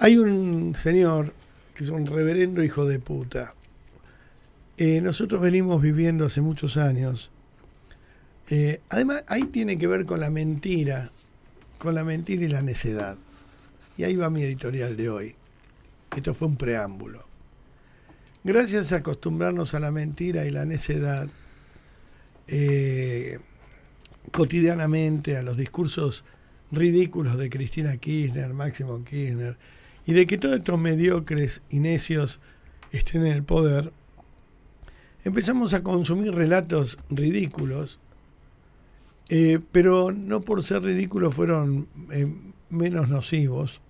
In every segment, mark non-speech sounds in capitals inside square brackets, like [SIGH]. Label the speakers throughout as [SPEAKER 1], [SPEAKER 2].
[SPEAKER 1] Hay un señor que es un reverendo hijo de puta. Eh, nosotros venimos viviendo hace muchos años. Eh, además, ahí tiene que ver con la mentira, con la mentira y la necedad. Y ahí va mi editorial de hoy. Esto fue un preámbulo. Gracias a acostumbrarnos a la mentira y la necedad, eh, cotidianamente a los discursos ridículos de Cristina Kirchner, Máximo Kirchner, y de que todos estos mediocres y necios estén en el poder, empezamos a consumir relatos ridículos, eh, pero no por ser ridículos fueron eh, menos nocivos.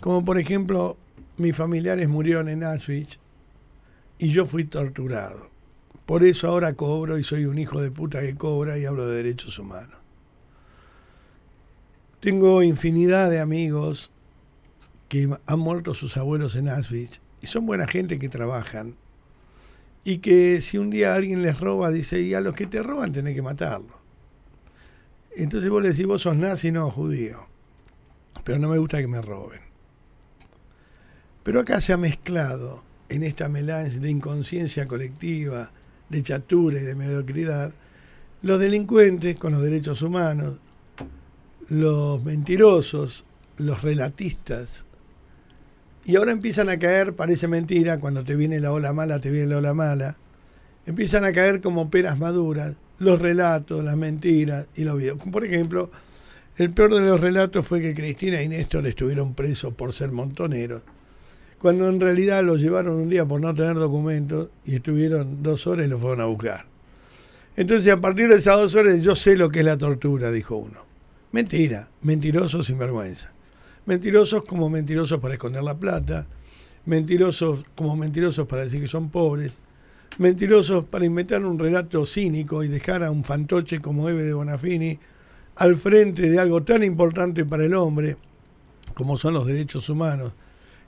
[SPEAKER 1] Como por ejemplo, mis familiares murieron en Auschwitz y yo fui torturado. Por eso ahora cobro y soy un hijo de puta que cobra y hablo de derechos humanos. Tengo infinidad de amigos que han muerto sus abuelos en Auschwitz y son buena gente que trabajan y que si un día alguien les roba, dice, y a los que te roban tenés que matarlo Entonces vos le decís, vos sos nazi, no, judío, pero no me gusta que me roben. Pero acá se ha mezclado en esta melange de inconsciencia colectiva, de chatura y de mediocridad, los delincuentes con los derechos humanos, los mentirosos, los relatistas, y ahora empiezan a caer, parece mentira, cuando te viene la ola mala, te viene la ola mala. Empiezan a caer como peras maduras los relatos, las mentiras y los videos. Por ejemplo, el peor de los relatos fue que Cristina y Néstor estuvieron presos por ser montoneros, cuando en realidad los llevaron un día por no tener documentos y estuvieron dos horas y los fueron a buscar. Entonces, a partir de esas dos horas, yo sé lo que es la tortura, dijo uno. Mentira, mentiroso sin vergüenza. Mentirosos como mentirosos para esconder la plata, mentirosos como mentirosos para decir que son pobres, mentirosos para inventar un relato cínico y dejar a un fantoche como Eve de Bonafini al frente de algo tan importante para el hombre como son los derechos humanos,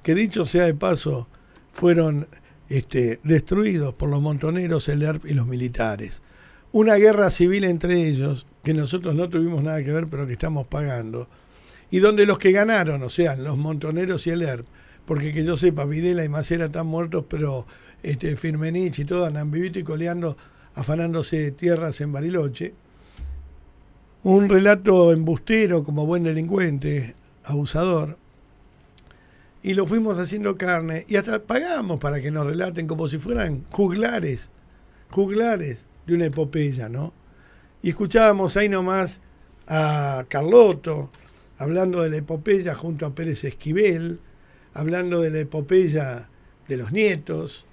[SPEAKER 1] que dicho sea de paso, fueron este, destruidos por los montoneros, el ERP y los militares. Una guerra civil entre ellos, que nosotros no tuvimos nada que ver, pero que estamos pagando y donde los que ganaron, o sea, los montoneros y el ERP, porque que yo sepa, Videla y Macera están muertos, pero este, Firmenich y todo andan vivito y coleando, afanándose tierras en Bariloche. Un relato embustero como buen delincuente, abusador. Y lo fuimos haciendo carne y hasta pagamos para que nos relaten como si fueran juglares, juglares de una epopeya, ¿no? Y escuchábamos ahí nomás a Carlotto, hablando de la epopeya junto a Pérez Esquivel, hablando de la epopeya de los nietos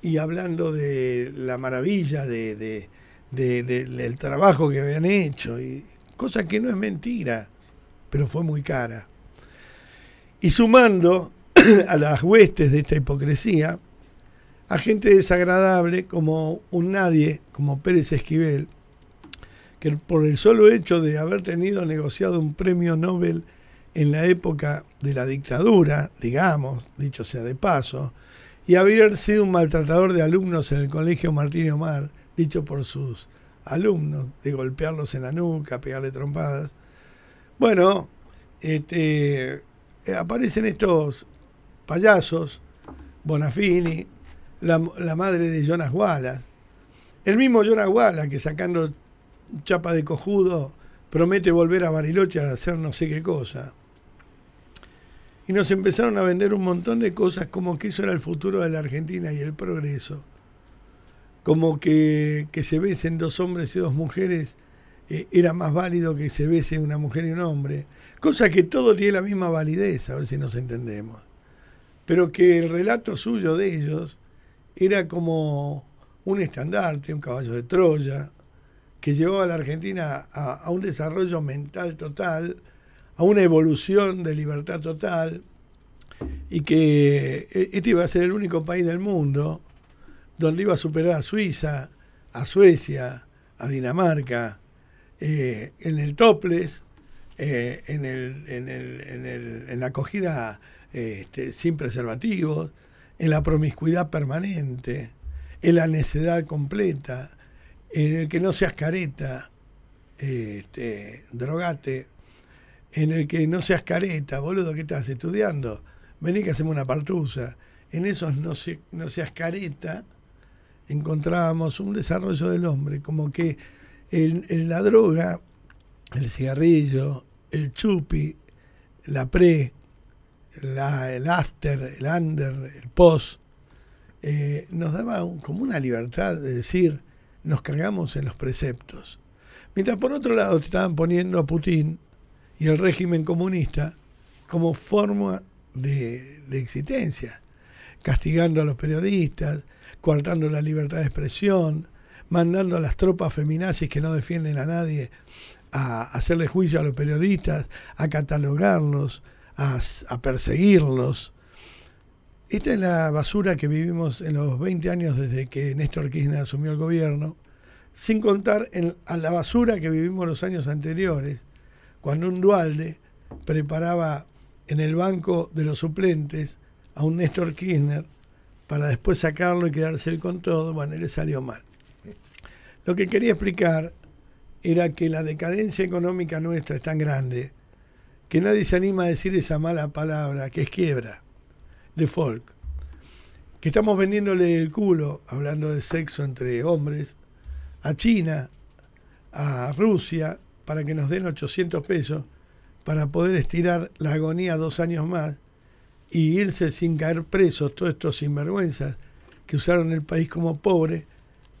[SPEAKER 1] y hablando de la maravilla de, del trabajo que habían hecho, y, cosa que no es mentira, pero fue muy cara. Y sumando [CLEARS THROAT] a las huestes de esta hipocresía, a gente desagradable como un nadie, como Pérez Esquivel, que por el solo hecho de haber tenido negociado un premio Nobel en la época de la dictadura, digamos, dicho sea de paso, y haber sido un maltratador de alumnos en el colegio Martín Omar, dicho por sus alumnos, de golpearlos en la nuca, pegarle trompadas. Bueno, este, aparecen estos payasos, Bonafini, la, la madre de Jonas Wallace, el mismo Jonas Wallace que sacando chapa de cojudo, promete volver a Bariloche a hacer no sé qué cosa. Y nos empezaron a vender un montón de cosas como que eso era el futuro de la Argentina y el progreso. Como que, que se besen dos hombres y dos mujeres eh, era más válido que se besen una mujer y un hombre. Cosa que todo tiene la misma validez, a ver si nos entendemos. Pero que el relato suyo de ellos era como un estandarte, un caballo de Troya, que llevó a la Argentina a, un desarrollo mental total, a una evolución de libertad total, y que eh, este iba a ser el único país del mundo donde iba a superar a Suiza, a Suecia, a Dinamarca, eh, en el topless, eh, en, la acogida este, sin preservativos, en la promiscuidad permanente, en la necedad completa, en el que no seas careta, este, drogate, en el que no seas careta, boludo, ¿qué estás estudiando? Vení que hacemos una partusa. En esos no, se, no seas careta, encontrábamos un desarrollo del hombre, como que el, la droga, el cigarrillo, el chupi, la pre, el after, el under, el post, eh, nos daba como una libertad de decir, nos cagamos en los preceptos. Mientras por otro lado te estaban poniendo a Putin y el régimen comunista como forma de, existencia, castigando a los periodistas, coartando la libertad de expresión, mandando a las tropas feminazis que no defienden a nadie a hacerle juicio a los periodistas, a catalogarlos, a perseguirlos. Esta es la basura que vivimos en los 20 años desde que Néstor Kirchner asumió el gobierno, sin contar a la basura que vivimos los años anteriores, cuando un Dualde preparaba en el banco de los suplentes a un Néstor Kirchner para después sacarlo y quedarse él con todo, bueno, le salió mal. Lo que quería explicar era que la decadencia económica nuestra es tan grande que nadie se anima a decir esa mala palabra, que es quiebra de folk, que estamos vendiéndole el culo, hablando de sexo entre hombres, a China, a Rusia, para que nos den 800 pesos, para poder estirar la agonía dos años más y irse sin caer presos todos estos sinvergüenzas que usaron el país como pobre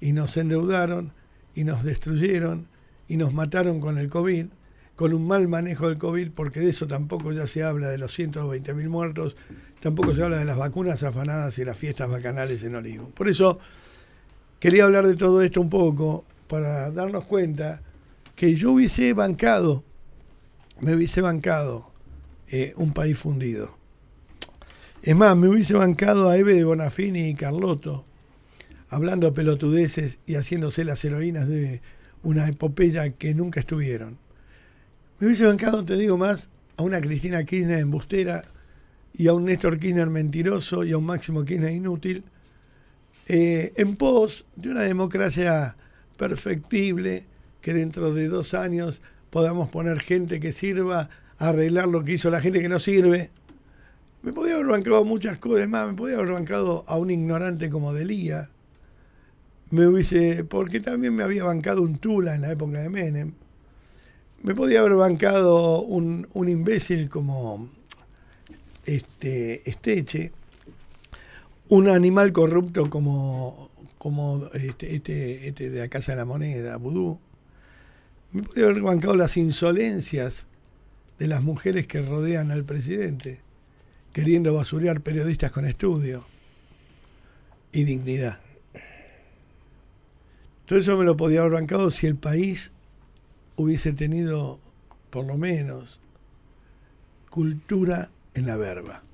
[SPEAKER 1] y nos endeudaron y nos destruyeron y nos mataron con el COVID con un mal manejo del COVID, porque de eso tampoco ya se habla, de los 120.000 muertos, tampoco se habla de las vacunas afanadas y las fiestas bacanales en Olivo. Por eso quería hablar de todo esto un poco, para darnos cuenta que yo hubiese bancado, me hubiese bancado eh, un país fundido. Es más, me hubiese bancado a Eve de Bonafini y Carlotto, hablando pelotudeces y haciéndose las heroínas de una epopeya que nunca estuvieron. Me hubiese bancado, te digo más, a una Cristina Kirchner embustera y a un Néstor Kirchner mentiroso y a un Máximo Kirchner inútil, eh, en pos de una democracia perfectible, que dentro de dos años podamos poner gente que sirva, arreglar lo que hizo la gente que no sirve. Me podía haber bancado muchas cosas más, me podía haber bancado a un ignorante como Delía. Me hubiese, porque también me había bancado un Tula en la época de Menem me podía haber bancado un, imbécil como este Esteche, un animal corrupto como, como este, este, este, de la Casa de la Moneda, Vudú. Me podía haber bancado las insolencias de las mujeres que rodean al presidente, queriendo basurear periodistas con estudio y dignidad. Todo eso me lo podía haber bancado si el país hubiese tenido por lo menos cultura en la verba.